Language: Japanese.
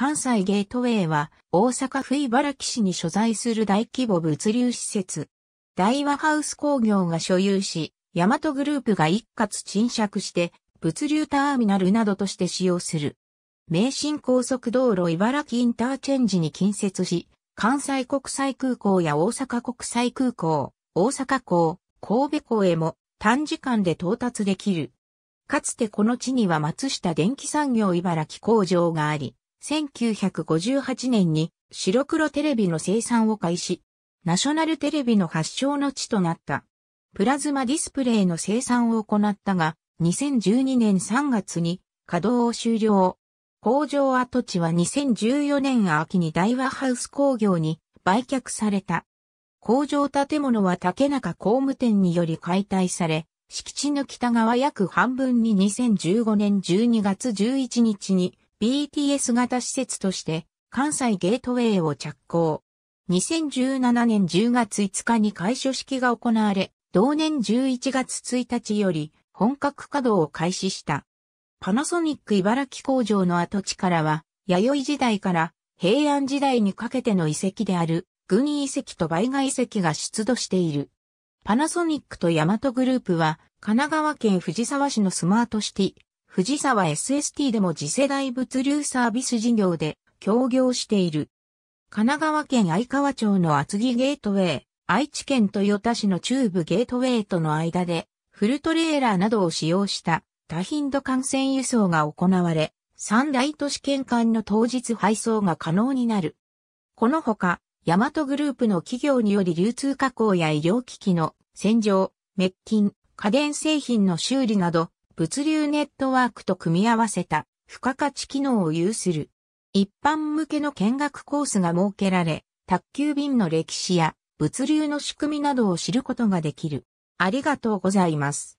関西ゲートウェイは大阪府茨木市に所在する大規模物流施設。大和ハウス工業が所有し、ヤマトグループが一括賃借して物流ターミナルなどとして使用する。名神高速道路茨城インターチェンジに近接し、関西国際空港や大阪国際空港、大阪港、神戸港へも短時間で到達できる。かつてこの地には松下電気産業茨城工場があり、1958年に白黒テレビの生産を開始、ナショナルテレビの発祥の地となった。プラズマディスプレイの生産を行ったが、2012年3月に稼働を終了。工場跡地は2014年秋に大和ハウス工業に売却された。工場建物は竹中工務店により解体され、敷地の北側約半分に2015年12月11日に BTS 型施設として関西ゲートウェイを着工。2017年10月5日に開所式が行われ、同年11月1日より本格稼働を開始した。パナソニック茨城工場の跡地からは、弥生時代から平安時代にかけての遺跡である、軍遺跡と売外遺跡が出土している。パナソニックとヤマトグループは、神奈川県藤沢市のスマートシティ、藤沢 SST でも次世代物流サービス事業で協業している。神奈川県相川町の厚木ゲートウェイ、愛知県豊田市の中部ゲートウェイとの間で、フルトレーラーなどを使用した多頻度感染輸送が行われ、三大都市圏間の当日配送が可能になる。このほか、ヤマトグループの企業により流通加工や医療機器の洗浄、滅菌、家電製品の修理など、物流ネットワークと組み合わせた付加価値機能を有する。一般向けの見学コースが設けられ、宅急便の歴史や物流の仕組みなどを知ることができる。ありがとうございます。